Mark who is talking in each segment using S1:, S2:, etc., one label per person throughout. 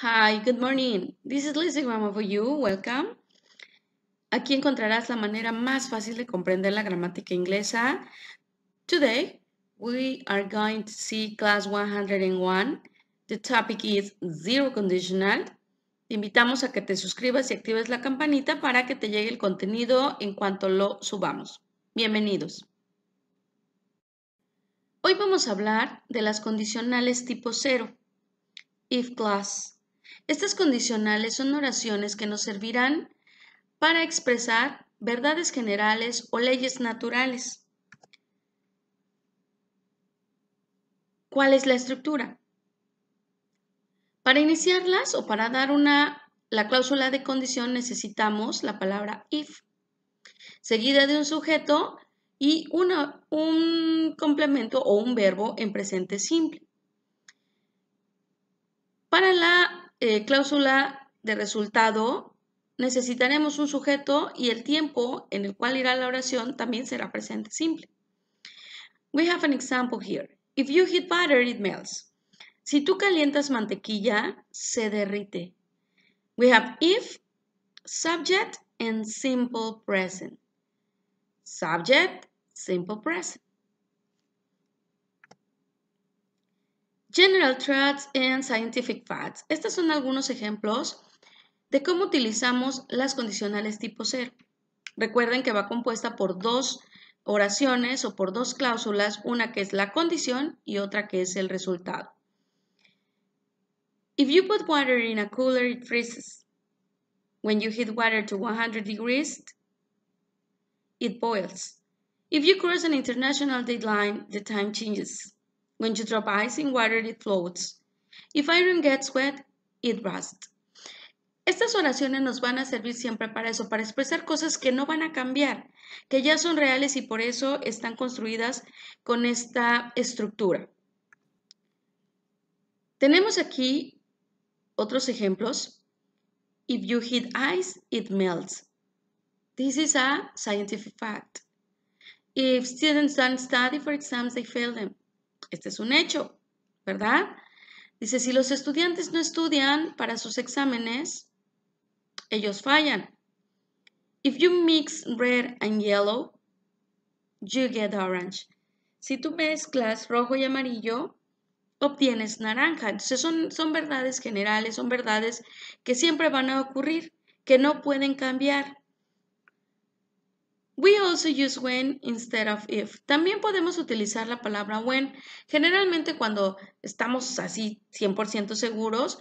S1: Hi, good morning. This is Lizzie Grammar for you. Welcome. Aquí encontrarás la manera más fácil de comprender la gramática inglesa. Today, we are going to see class 101. The topic is zero conditional. Te invitamos a que te suscribas y actives la campanita para que te llegue el contenido en cuanto lo subamos. Bienvenidos. Hoy vamos a hablar de las condicionales tipo cero. If class estas condicionales son oraciones que nos servirán para expresar verdades generales o leyes naturales. ¿Cuál es la estructura? Para iniciarlas o para dar una, la cláusula de condición necesitamos la palabra if, seguida de un sujeto y un complemento o un verbo en presente simple. Para la eh, cláusula de resultado, necesitaremos un sujeto y el tiempo en el cual irá la oración también será presente simple. We have an example here. If you heat butter, it melts. Si tú calientas mantequilla, se derrite. We have if, subject, and simple present. Subject, simple present. General truths and Scientific Facts. Estos son algunos ejemplos de cómo utilizamos las condicionales tipo ser. Recuerden que va compuesta por dos oraciones o por dos cláusulas, una que es la condición y otra que es el resultado. If you put water in a cooler, it freezes. When you heat water to 100 degrees, it boils. If you cross an international deadline, the time changes. When you drop ice in water, it floats. If iron gets wet, it rusts. Estas oraciones nos van a servir siempre para eso, para expresar cosas que no van a cambiar, que ya son reales y por eso están construidas con esta estructura. Tenemos aquí otros ejemplos. If you hit ice, it melts. This is a scientific fact. If students don't study for exams, they fail them. Este es un hecho, ¿verdad? Dice, si los estudiantes no estudian para sus exámenes, ellos fallan. If you mix red and yellow, you get orange. Si tú mezclas rojo y amarillo, obtienes naranja. Entonces son verdades generales, son verdades que siempre van a ocurrir, que no pueden cambiar. We also use when instead of if. También podemos utilizar la palabra when. Generalmente cuando estamos así 100% seguros,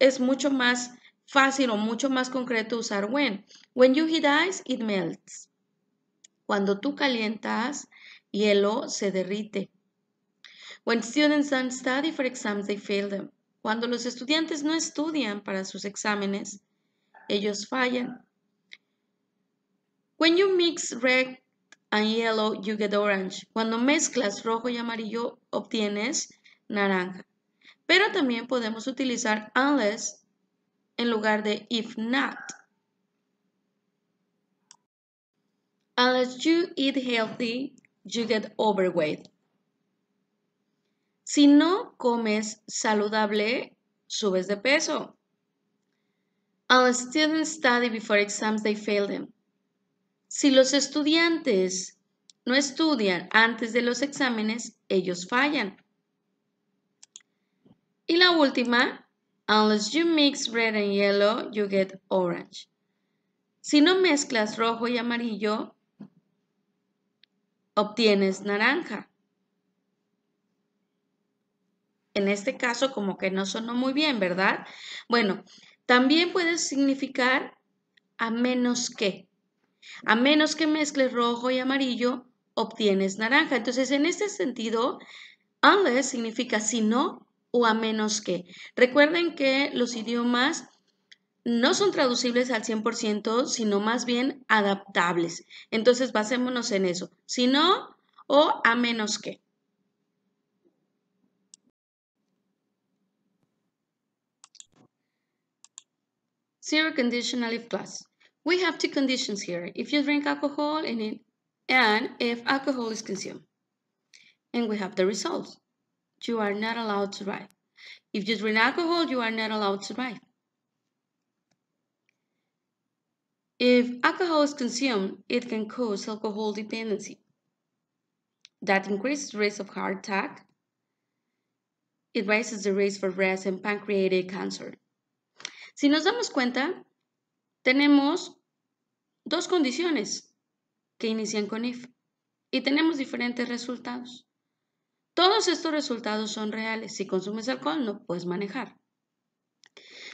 S1: es mucho más fácil o mucho más concreto usar when. When you heat ice, it melts. Cuando tú calientas, hielo se derrite. When students don't study for exams, they fail them. Cuando los estudiantes no estudian para sus exámenes, ellos fallan. When you mix red and yellow, you get orange. Cuando mezclas rojo y amarillo, obtienes naranja. Pero también podemos utilizar unless en lugar de if not. Unless you eat healthy, you get overweight. Si no comes saludable, subes de peso. Unless students study before exams, they fail them. Si los estudiantes no estudian antes de los exámenes, ellos fallan. Y la última, unless you mix red and yellow, you get orange. Si no mezclas rojo y amarillo, obtienes naranja. En este caso, como que no sonó muy bien, ¿verdad? Bueno, también puede significar a menos que. A menos que mezcles rojo y amarillo, obtienes naranja. Entonces, en este sentido, unless significa si no o a menos que. Recuerden que los idiomas no son traducibles al 100%, sino más bien adaptables. Entonces, basémonos en eso. Si no o a menos que. Zero conditional if class. We have two conditions here. If you drink alcohol and, it, and if alcohol is consumed. And we have the results. You are not allowed to drive. If you drink alcohol, you are not allowed to drive. If alcohol is consumed, it can cause alcohol dependency. That increases the risk of heart attack. It raises the risk for breast and pancreatic cancer. Si nos damos cuenta, tenemos dos condiciones que inician con if y tenemos diferentes resultados. Todos estos resultados son reales. Si consumes alcohol, no puedes manejar.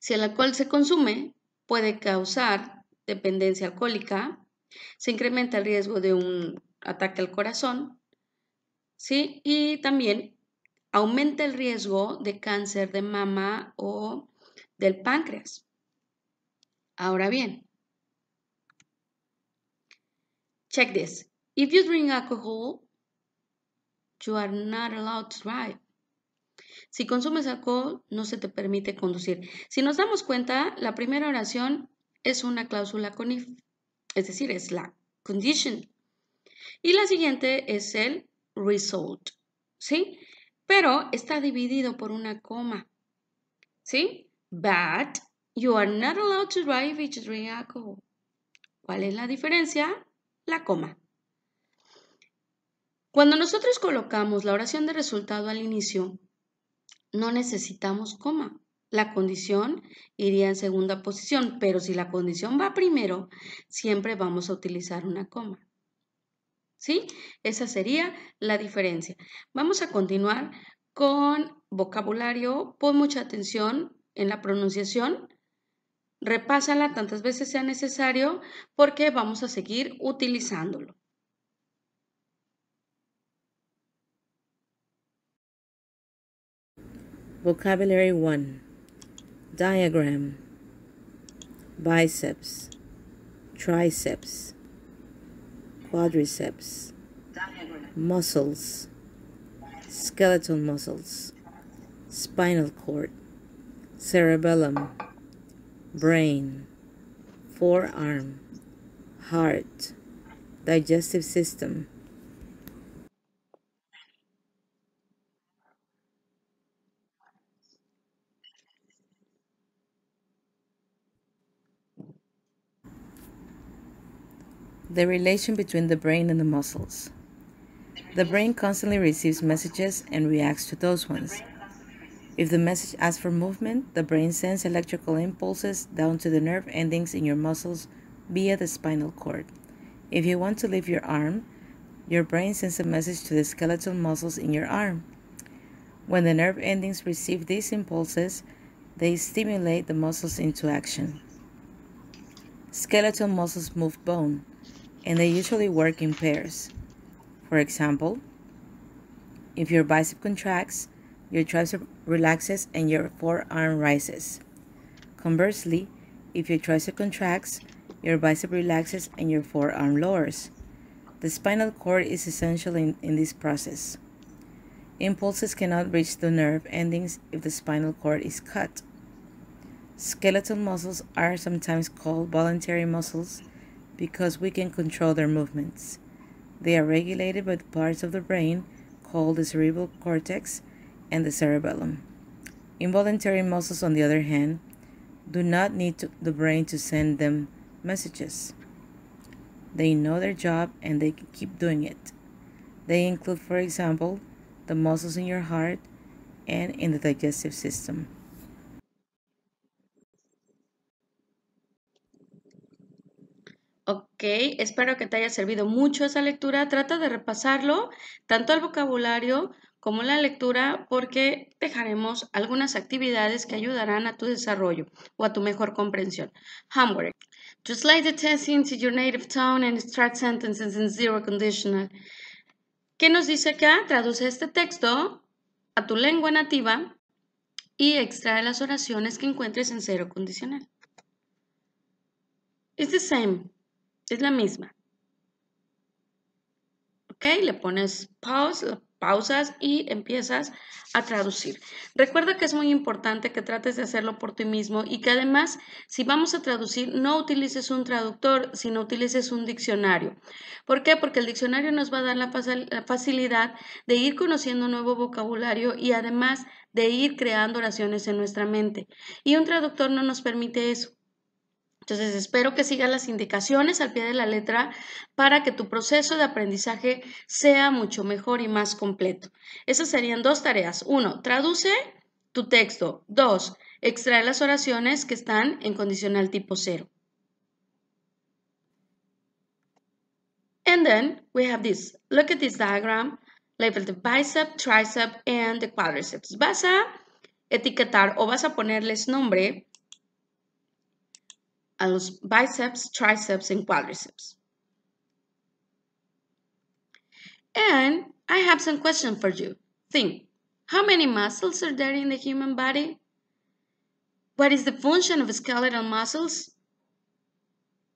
S1: Si el alcohol se consume, puede causar dependencia alcohólica, se incrementa el riesgo de un ataque al corazón, Y también aumenta el riesgo de cáncer de mama o del páncreas. Ahora bien, check this. If you drink alcohol, you are not allowed to drive. Si consumes alcohol, no se te permite conducir. Si nos damos cuenta, la primera oración es una cláusula con if, es decir, es la condition. Y la siguiente es el result, ¿sí? Pero está dividido por una coma, ¿sí? But You are not allowed to drive if alcohol. ¿Cuál es la diferencia? La coma. Cuando nosotros colocamos la oración de resultado al inicio, no necesitamos coma. La condición iría en segunda posición, pero si la condición va primero, siempre vamos a utilizar una coma. ¿Sí? Esa sería la diferencia. Vamos a continuar con vocabulario. Pon mucha atención en la pronunciación repásala tantas veces sea necesario porque vamos a seguir utilizándolo.
S2: Vocabulary 1 Diagram Biceps Triceps Quadriceps Muscles Skeletal muscles Spinal cord Cerebellum brain, forearm, heart, digestive system. The relation between the brain and the muscles. The brain constantly receives messages and reacts to those ones. If the message asks for movement, the brain sends electrical impulses down to the nerve endings in your muscles via the spinal cord. If you want to lift your arm, your brain sends a message to the skeletal muscles in your arm. When the nerve endings receive these impulses, they stimulate the muscles into action. Skeletal muscles move bone, and they usually work in pairs. For example, if your bicep contracts, your tricep relaxes and your forearm rises. Conversely, if your tricep contracts, your bicep relaxes and your forearm lowers. The spinal cord is essential in, in this process. Impulses cannot reach the nerve endings if the spinal cord is cut. Skeletal muscles are sometimes called voluntary muscles because we can control their movements. They are regulated by the parts of the brain called the cerebral cortex and the cerebellum. Involuntary muscles, on the other hand, do not need to, the brain to send them messages. They know their job and they keep doing it. They include, for example, the muscles in your heart and in the digestive system.
S1: Ok, espero que te haya servido mucho esa lectura. Trata de repasarlo, tanto el vocabulario como la lectura, porque dejaremos algunas actividades que ayudarán a tu desarrollo o a tu mejor comprensión. Homework. Translate the text into your native tongue and extract sentences in zero conditional. ¿Qué nos dice acá? Traduce este texto a tu lengua nativa y extrae las oraciones que encuentres en cero condicional. It's the same. Es la misma. Le pones pause, pausas y empiezas a traducir. Recuerda que es muy importante que trates de hacerlo por ti mismo y que además, si vamos a traducir, no utilices un traductor, sino utilices un diccionario. ¿Por qué? Porque el diccionario nos va a dar la facilidad de ir conociendo nuevo vocabulario y además de ir creando oraciones en nuestra mente. Y un traductor no nos permite eso. Entonces, espero que sigas las indicaciones al pie de la letra para que tu proceso de aprendizaje sea mucho mejor y más completo. Esas serían dos tareas. Uno, traduce tu texto. Dos, extrae las oraciones que están en condicional tipo cero. And then we have this. Look at this diagram Label the bicep, tricep, and the quadriceps. Vas a etiquetar o vas a ponerles nombre a los biceps, triceps, and quadriceps. And I have some questions for you. Think, how many muscles are there in the human body? What is the function of skeletal muscles?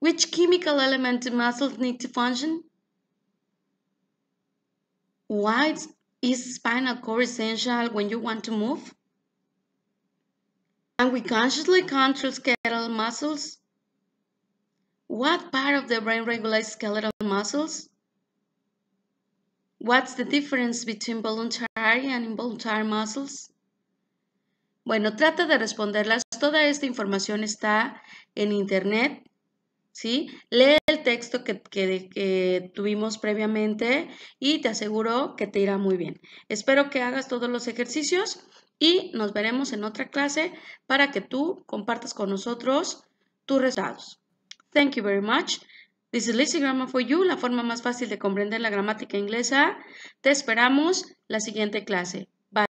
S1: Which chemical element do muscles need to function? Why is spinal cord essential when you want to move? Can we consciously control skeletal muscles? What part of the brain regulates skeletal muscles? What's the difference between voluntary and involuntary muscles? Bueno, trata de responderlas. Toda esta información está en internet. ¿Sí? Lee el texto que, que tuvimos previamente y te aseguro que te irá muy bien. Espero que hagas todos los ejercicios y nos veremos en otra clase para que tú compartas con nosotros tus resultados. Thank you very much. This is Lizzie Grammar for You, la forma más fácil de comprender la gramática inglesa. Te esperamos la siguiente clase.